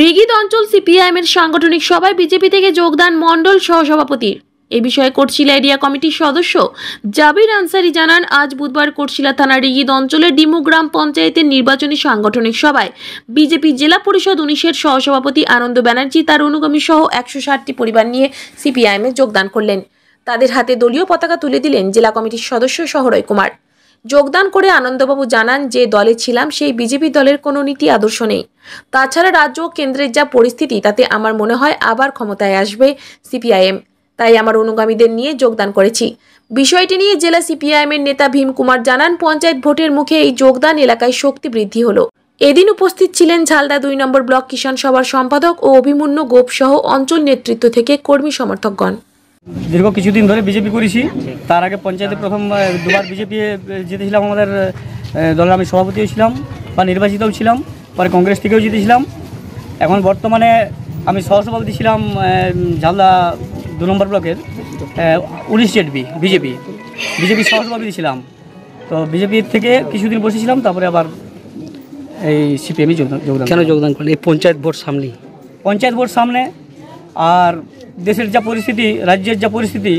রিগিদ অঞ্চল সিপিআইএমের সাংগঠনিক সভায় বিজেপি থেকে যোগদান মণ্ডল সহসভাপতির এ বিষয়ে কোটশিলা এরিয়া কমিটির সদস্য জাবির আনসারি জানান আজ বুধবার কোটশিলা থানা রিগিদ অঞ্চলের ডিমুগ্রাম পঞ্চায়েতের নির্বাচনী সাংগঠনিক সভায় বিজেপি জেলা পরিষদ উনিশের সহসভাপতি আনন্দ ব্যানার্জি তার অনুগামী সহ একশো ষাটটি পরিবার নিয়ে এ যোগদান করলেন তাদের হাতে দলীয় পতাকা তুলে দিলেন জেলা কমিটির সদস্য সহরয় কুমার যোগদান করে আনন্দবাবু জানান যে দলে ছিলাম সেই বিজেপি দলের কোনো নীতি আদর্শ নেই তাছাড়া রাজ্য ও কেন্দ্রের যা পরিস্থিতি তাতে আমার মনে হয় আবার ক্ষমতায় আসবে সিপিআইএম তাই আমার অনুগামীদের নিয়ে যোগদান করেছি বিষয়টি নিয়ে জেলা সিপিআইএমের নেতা ভীম কুমার জানান পঞ্চায়েত ভোটের মুখে এই যোগদান এলাকায় শক্তি বৃদ্ধি হলো এদিন উপস্থিত ছিলেন ঝালদা দুই নম্বর ব্লক কিষাণ সভার সম্পাদক ও অভিমন্যু গোপ সহ অঞ্চল নেতৃত্ব থেকে কর্মী সমর্থকগণ দীর্ঘ কিছুদিন ধরে বিজেপি করেছি তার আগে পঞ্চায়েতে প্রথম দুবার বিজেপি জিতেছিলাম আমাদের দলের আমি সভাপতিও ছিলাম বা নির্বাচিতও ছিলাম পরে কংগ্রেস থেকেও জিতেছিলাম এখন বর্তমানে আমি সহসভাপতি ছিলাম ঝালদা দু নম্বর ব্লকের উনিশ জেড বি বিজেপি বিজেপি সহসভাপতি ছিলাম তো বিজেপির থেকে কিছুদিন বসেছিলাম তারপরে আবার এই সিপিএমই যোগদান কেন যোগদান করলেন এই পঞ্চায়েত ভোট সামনে পঞ্চায়েত ভোট সামনে আর দেশের যা পরিস্থিতি রাজ্যের যা পরিস্থিতি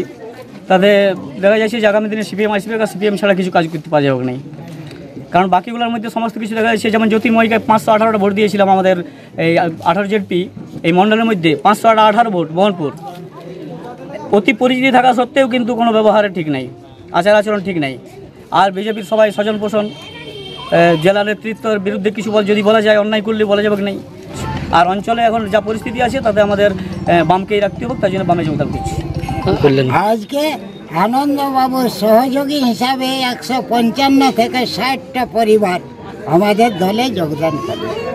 তাতে দেখা যাচ্ছে যে আগামী দিনে সিপিএম আসবে বা সিপিএম ছাড়া কিছু কাজ করতে পারা যাবে না কারণ বাকিগুলোর মধ্যে সমস্ত কিছু দেখা যাচ্ছে যেমন জ্যোতির্ময়কে পাঁচশো আঠারোটা ভোট দিয়েছিলাম আমাদের এই আঠারো জেডপি এই মণ্ডলের মধ্যে পাঁচশো আঠারো ভোট মোহনপুর অতি পরিচিতি থাকা সত্ত্বেও কিন্তু কোনো ব্যবহারে ঠিক নাই আচার আচরণ ঠিক নাই আর বিজেপির সবাই স্বজন পোষণ জেলা নেতৃত্বের বিরুদ্ধে কিছু বল যদি বলা যায় অন্যায় করলে বলা যাবে নাই আর অঞ্চলে এখন যা পরিস্থিতি আছে তাতে আমাদের বামকেই রাখতে হবে তার জন্য বামে যোগদান করছি আজকে আনন্দবাবুর সহযোগী হিসাবে একশো পঞ্চান্ন থেকে ষাটটা পরিবার আমাদের দলে যোগদান করে